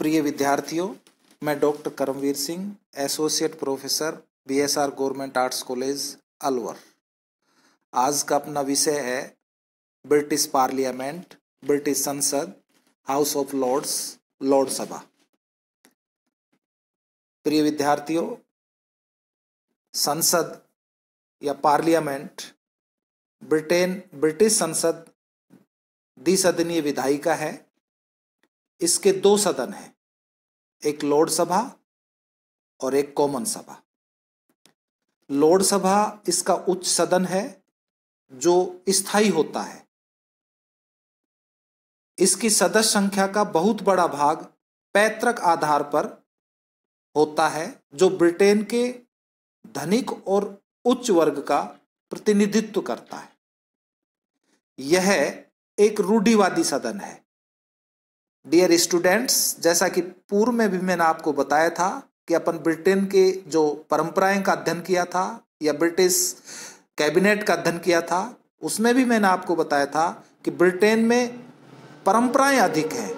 प्रिय विद्यार्थियों मैं doctor Karamveer Singh associate professor BSR government arts college Alwar आज का अपना विषय है ब्रिटिश पार्लियामेंट ब्रिटिश संसद हाउस ऑफ लॉर्ड्स लॉर्ड सभा प्रिय विद्यार्थियों संसद या पार्लियामेंट ब्रिटेन ब्रिटिश संसद द्विसदनीय विधायिका है इसके दो सदन हैं एक लॉर्ड सभा और एक कॉमन सभा लॉर्ड सभा इसका उच्च सदन है जो स्थायी होता है इसकी सदस्य संख्या का बहुत बड़ा भाग पैतृक आधार पर होता है जो ब्रिटेन के धनिक और उच्च वर्ग का प्रतिनिधित्व करता है यह एक रूढ़िवादी सदन है डियर स्टूडेंट्स जैसा कि पूर्व में भी मैंने आपको बताया था कि अपन ब्रिटेन के जो परंपराएं का अध्ययन किया था या ब्रिटिश कैबिनेट का अध्ययन किया था उसमें भी मैंने आपको बताया था कि ब्रिटेन में परंपराएं अधिक हैं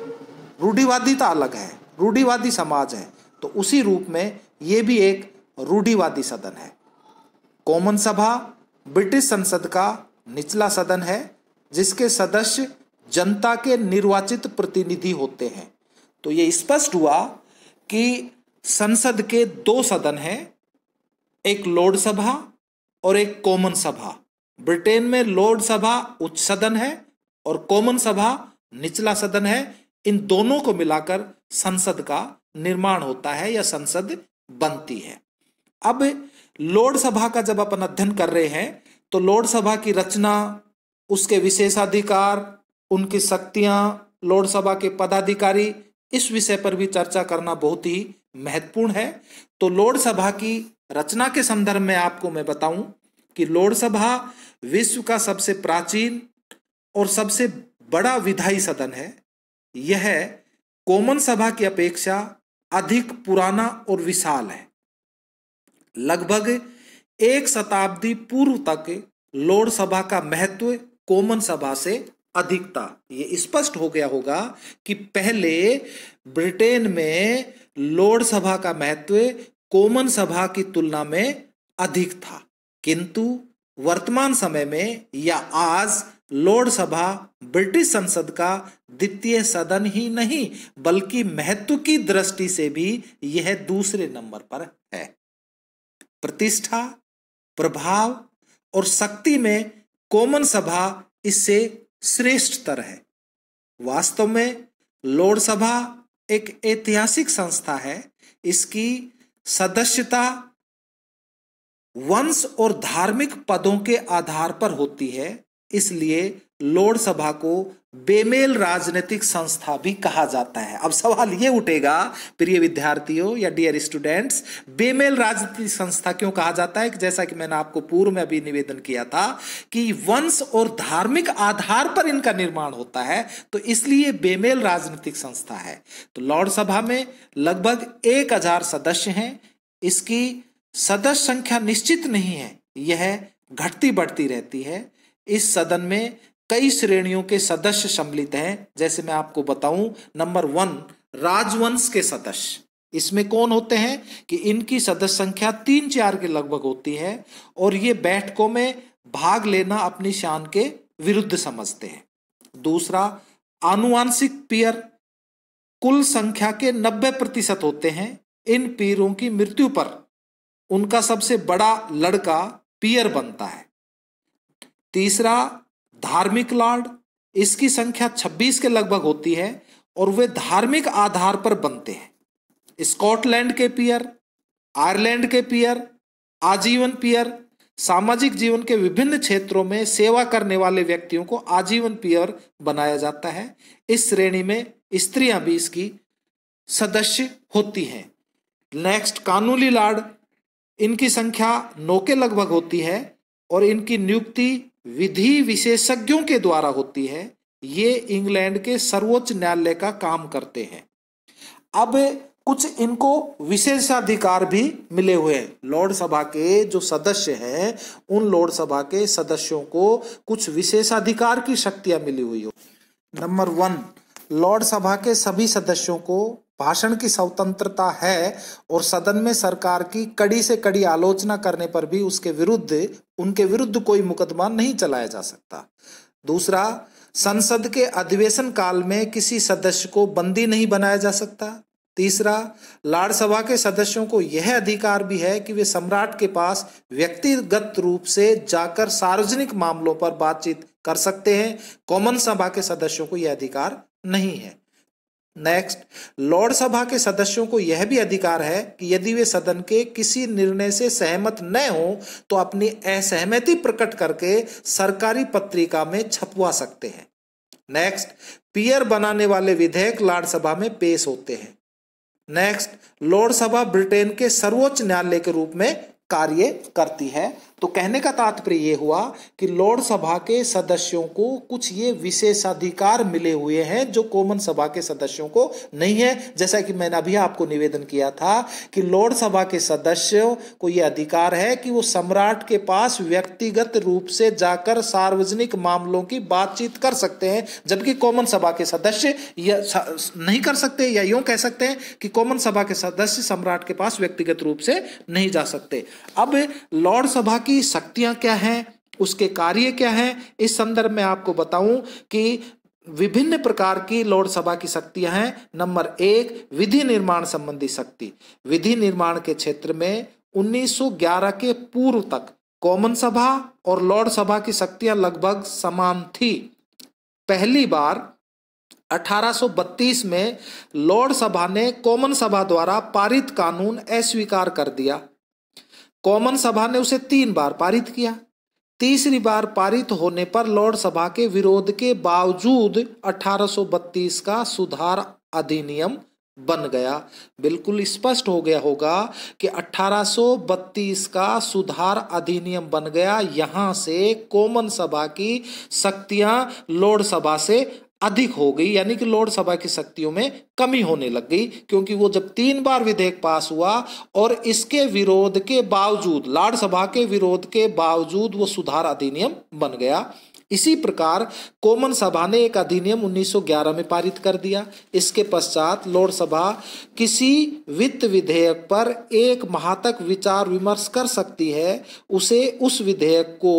रूढ़िवादिता अलग है रूढ़िवादी समाज है तो उसी रूप में ये भी एक रूढ़िवादी सदन है कॉमन सभा ब्रिटिश संसद का निचला सदन है जिसके सदस्य जनता के निर्वाचित प्रतिनिधि होते हैं तो ये स्पष्ट हुआ कि संसद के दो सदन हैं एक लोड सभा और एक कॉमन सभा ब्रिटेन में लोड सभा उच्च सदन है और कॉमन सभा निचला सदन है इन दोनों को मिलाकर संसद का निर्माण होता है या संसद बनती है अब लोड सभा का जब अपन अध्ययन कर रहे हैं तो लोड सभा की रचना उसके विशेषाधिकार उनकी शक्तियां लोड सभा के पदाधिकारी इस विषय पर भी चर्चा करना बहुत ही महत्वपूर्ण है तो लोड सभा की रचना के संदर्भ में आपको मैं बताऊं कि लोकसभा विश्व का सबसे प्राचीन और सबसे बड़ा विधायी सदन है यह कॉमन सभा की अपेक्षा अधिक पुराना और विशाल है लगभग एक शताब्दी पूर्व तक लोड सभा का महत्व कॉमन सभा से अधिकता ये स्पष्ट हो गया होगा कि पहले ब्रिटेन में लोड सभा का महत्व कॉमन सभा की तुलना में अधिक था किंतु वर्तमान समय में या आज लोड सभा ब्रिटिश संसद का द्वितीय सदन ही नहीं बल्कि महत्व की दृष्टि से भी यह दूसरे नंबर पर है प्रतिष्ठा प्रभाव और शक्ति में कॉमन सभा इससे श्रेष्ठतर है वास्तव में लोड सभा एक ऐतिहासिक संस्था है इसकी सदस्यता वंश और धार्मिक पदों के आधार पर होती है इसलिए लोड सभा को बेमेल राजनीतिक संस्था भी कहा जाता है अब सवाल यह उठेगा प्रिय विद्यार्थियों या डियर स्टूडेंट्स बेमेल राजनीतिक संस्था क्यों कहा जाता है कि जैसा कि मैंने आपको पूर्व में अभी निवेदन किया था कि वंश और धार्मिक आधार पर इनका निर्माण होता है तो इसलिए बेमेल राजनीतिक संस्था है तो लॉर्ड सभा में लगभग एक हजार सदस्य हैं इसकी सदस्य संख्या निश्चित नहीं है यह घटती बढ़ती रहती है इस सदन में कई श्रेणियों के सदस्य सम्मिलित हैं जैसे मैं आपको बताऊं नंबर वन राजवंश के सदस्य इसमें कौन होते हैं कि इनकी सदस्य संख्या तीन चार के लगभग होती है और ये बैठकों में भाग लेना अपनी शान के विरुद्ध समझते हैं दूसरा आनुवांशिक पीयर कुल संख्या के 90 प्रतिशत होते हैं इन पीरों की मृत्यु पर उनका सबसे बड़ा लड़का पीयर बनता है तीसरा धार्मिक लॉर्ड इसकी संख्या 26 के लगभग होती है और वे धार्मिक आधार पर बनते हैं स्कॉटलैंड के पियर आयरलैंड के पियर आजीवन पियर सामाजिक जीवन के विभिन्न क्षेत्रों में सेवा करने वाले व्यक्तियों को आजीवन पियर बनाया जाता है इस श्रेणी में स्त्रियां भी इसकी सदस्य होती हैं नेक्स्ट कानूनी लाड इनकी संख्या नौ के लगभग होती है और इनकी नियुक्ति विधि विशेषज्ञों के द्वारा होती है ये इंग्लैंड के सर्वोच्च न्यायालय का काम करते हैं अब कुछ इनको विशेषाधिकार भी मिले हुए हैं लॉर्ड सभा के जो सदस्य हैं उन लॉर्ड सभा के सदस्यों को कुछ विशेषाधिकार की शक्तियां मिली हुई हो नंबर वन लॉर्ड सभा के सभी सदस्यों को भाषण की स्वतंत्रता है और सदन में सरकार की कड़ी से कड़ी आलोचना करने पर भी उसके विरुद्ध उनके विरुद्ध कोई मुकदमा नहीं चलाया जा सकता दूसरा संसद के अधिवेशन काल में किसी सदस्य को बंदी नहीं बनाया जा सकता तीसरा लाड़ सभा के सदस्यों को यह अधिकार भी है कि वे सम्राट के पास व्यक्तिगत रूप से जाकर सार्वजनिक मामलों पर बातचीत कर सकते हैं कॉमन सभा के सदस्यों को यह अधिकार नहीं है नेक्स्ट लॉर्ड सभा के सदस्यों को यह भी अधिकार है कि यदि वे सदन के किसी निर्णय से सहमत न हो तो अपनी असहमति प्रकट करके सरकारी पत्रिका में छपवा सकते हैं नेक्स्ट पियर बनाने वाले विधेयक लॉर्ड सभा में पेश होते हैं नेक्स्ट लॉर्ड सभा ब्रिटेन के सर्वोच्च न्यायालय के रूप में कार्य करती है तो कहने का तात्पर्य ये हुआ कि लॉर्ड सभा के सदस्यों को कुछ ये विशेषाधिकार मिले हुए हैं जो कॉमन सभा के सदस्यों को नहीं है जैसा कि मैंने अभी आपको निवेदन किया था कि लॉर्ड सभा के सदस्यों को ये अधिकार है कि वो सम्राट के पास व्यक्तिगत रूप से जाकर सार्वजनिक मामलों की बातचीत कर सकते हैं जबकि कॉमन सभा के सदस्य या नहीं कर सकते या यूं कह सकते हैं कि कॉमन सभा के सदस्य सम्राट के पास व्यक्तिगत रूप से नहीं जा सकते अब लॉर्ड सभा की की शक्तियां क्या हैं उसके कार्य क्या हैं इस संदर्भ में आपको बताऊं कि विभिन्न प्रकार की लोड सभा की शक्तियां हैं नंबर एक विधि निर्माण संबंधी शक्ति विधि निर्माण के क्षेत्र में 1911 के पूर्व तक कॉमन सभा और लॉर्ड सभा की शक्तियां लगभग समान थी पहली बार 1832 में लॉर्ड सभा ने कॉमन सभा द्वारा पारित कानून अस्वीकार कर दिया कॉमन सभा ने उसे तीन बार पारित किया तीसरी बार पारित होने पर लॉर्ड सभा के विरोध के बावजूद 1832 का सुधार अधिनियम बन गया बिल्कुल स्पष्ट हो गया होगा कि 1832 का सुधार अधिनियम बन गया यहां से कॉमन सभा की शक्तियां लोड सभा से अधिक हो गई यानी कि लोकसभा की शक्तियों में कमी होने लग गई क्योंकि वो जब तीन बार विधेयक पास हुआ और इसके विरोध के बावजूद लाडसभा के विरोध के बावजूद वो सुधार अधिनियम बन गया इसी प्रकार कॉमन सभा ने एक अधिनियम 1911 में पारित कर दिया इसके पश्चात लोकसभा किसी वित्त विधेयक पर एक माह तक विचार विमर्श कर सकती है उसे उस विधेयक को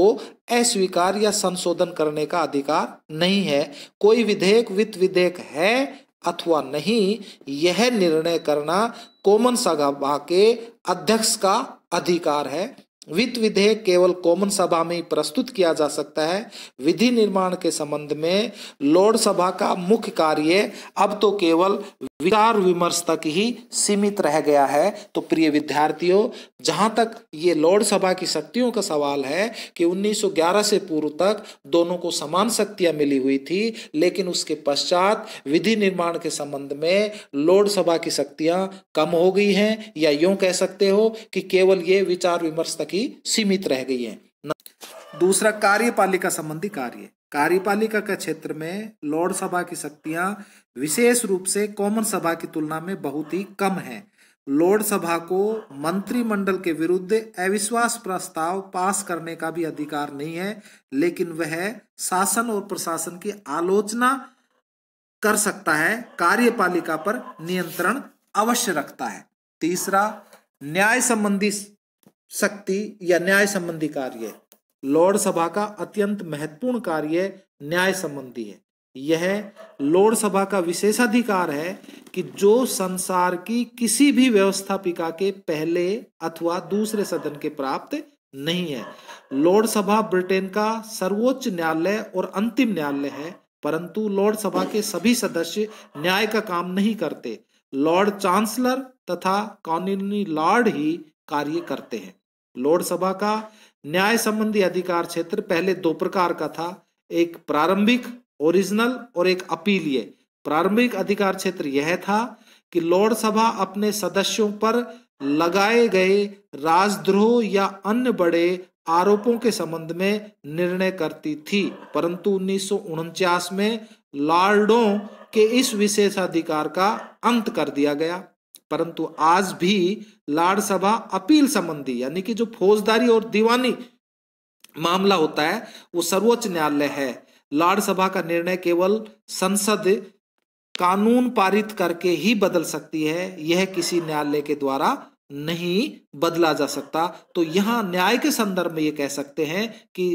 अस्वीकार या संशोधन करने का अधिकार नहीं है कोई विधेयक वित्त विधेयक है अथवा नहीं यह निर्णय करना कॉमन सभा के अध्यक्ष का अधिकार है वित्त विधेयक केवल कॉमन सभा में ही प्रस्तुत किया जा सकता है विधि निर्माण के संबंध में लोड सभा का मुख्य कार्य अब तो केवल विचार विमर्श तक ही सीमित रह गया है तो प्रिय विद्यार्थियों जहां तक ये लॉर्ड सभा की शक्तियों का सवाल है कि 1911 से पूर्व तक दोनों को समान शक्तियां मिली हुई थी लेकिन उसके पश्चात विधि निर्माण के संबंध में लोड सभा की शक्तियां कम हो गई हैं या यूं कह सकते हो कि केवल ये विचार विमर्श तक ही सीमित रह गई हैं दूसरा कार्यपालिका संबंधी कार्य कार्यपालिका का क्षेत्र में लॉर्ड सभा की शक्तियां विशेष रूप से कॉमन सभा की तुलना में बहुत ही कम है लॉर्ड सभा को मंत्रिमंडल के विरुद्ध अविश्वास प्रस्ताव पास करने का भी अधिकार नहीं है लेकिन वह शासन और प्रशासन की आलोचना कर सकता है कार्यपालिका पर नियंत्रण अवश्य रखता है तीसरा न्याय संबंधी शक्ति या न्याय संबंधी कार्य लॉर्ड सभा का अत्यंत महत्वपूर्ण कार्य न्याय संबंधी है यह लोड सभा का विशेषाधिकार है कि जो संसार की किसी भी व्यवस्थापिका के पहले अथवा दूसरे सदन के प्राप्त नहीं है लोड सभा ब्रिटेन का सर्वोच्च न्यायालय और अंतिम न्यायालय है परंतु लोड सभा के सभी सदस्य न्याय का काम नहीं करते लॉर्ड चांसलर तथा कानूनी लॉर्ड ही कार्य करते हैं लोड सभा का न्याय संबंधी अधिकार क्षेत्र पहले दो प्रकार का था एक प्रारंभिक ओरिजिनल और एक अपीलीय प्रारंभिक अधिकार क्षेत्र यह था कि लॉर्ड सभा अपने सदस्यों पर लगाए गए राजद्रोह या अन्य बड़े आरोपों के संबंध में निर्णय करती थी परंतु उन्नीस में लॉर्डों के इस विशेष अधिकार का अंत कर दिया गया परंतु आज भी लाड सभा अपील संबंधी यानी कि जो फौजदारी और दीवानी मामला होता है वो सर्वोच्च न्यायालय है लाड सभा का निर्णय केवल संसद कानून पारित करके ही बदल सकती है यह किसी न्यायालय के द्वारा नहीं बदला जा सकता तो यहाँ न्याय के संदर्भ में ये कह सकते हैं कि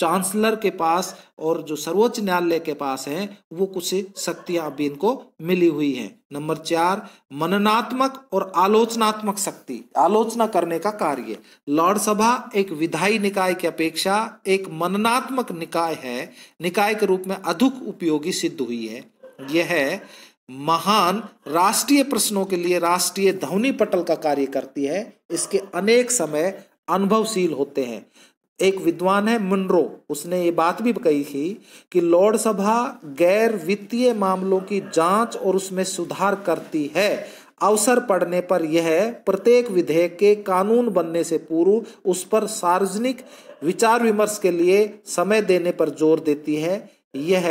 चांसलर के पास और जो सर्वोच्च न्यायालय के पास है वो कुछ शक्तियां भी इनको मिली हुई है नंबर चार मननात्मक और आलोचनात्मक शक्ति आलोचना करने का कार्य लॉर्ड सभा एक विधायी निकाय की अपेक्षा एक मननात्मक निकाय है निकाय के रूप में अधिक उपयोगी सिद्ध हुई है यह महान राष्ट्रीय प्रश्नों के लिए राष्ट्रीय ध्वनि पटल का कार्य करती है इसके अनेक समय अनुभवशील होते हैं एक विद्वान है मुनरो उसने ये बात भी कही थी कि लॉर्ड सभा गैर वित्तीय मामलों की जांच और उसमें सुधार करती है अवसर पड़ने पर यह प्रत्येक विधेयक के कानून बनने से पूर्व उस पर सार्वजनिक विचार विमर्श के लिए समय देने पर जोर देती है यह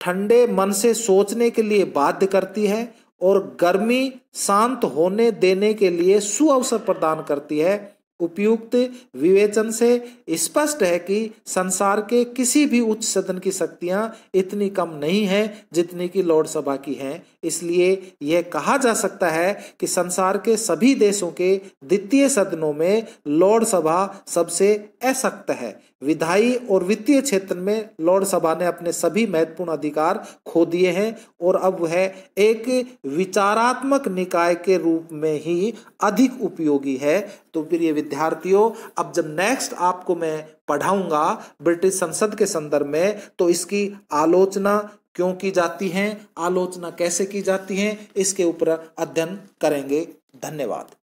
ठंडे मन से सोचने के लिए बाध्य करती है और गर्मी शांत होने देने के लिए सुअवसर प्रदान करती है उपयुक्त विवेचन से स्पष्ट है कि संसार के किसी भी उच्च सदन की शक्तियां इतनी कम नहीं है जितनी कि लोकसभा की हैं इसलिए यह कहा जा सकता है कि संसार के सभी देशों के द्वितीय सदनों में लोकसभा सबसे असक्त है विधायी और वित्तीय क्षेत्र में लॉर्ड सभा ने अपने सभी महत्वपूर्ण अधिकार खो दिए हैं और अब वह एक विचारात्मक निकाय के रूप में ही अधिक उपयोगी है तो फिर ये विद्यार्थियों अब जब नेक्स्ट आपको मैं पढ़ाऊंगा ब्रिटिश संसद के संदर्भ में तो इसकी आलोचना क्यों की जाती है आलोचना कैसे की जाती है इसके ऊपर अध्ययन करेंगे धन्यवाद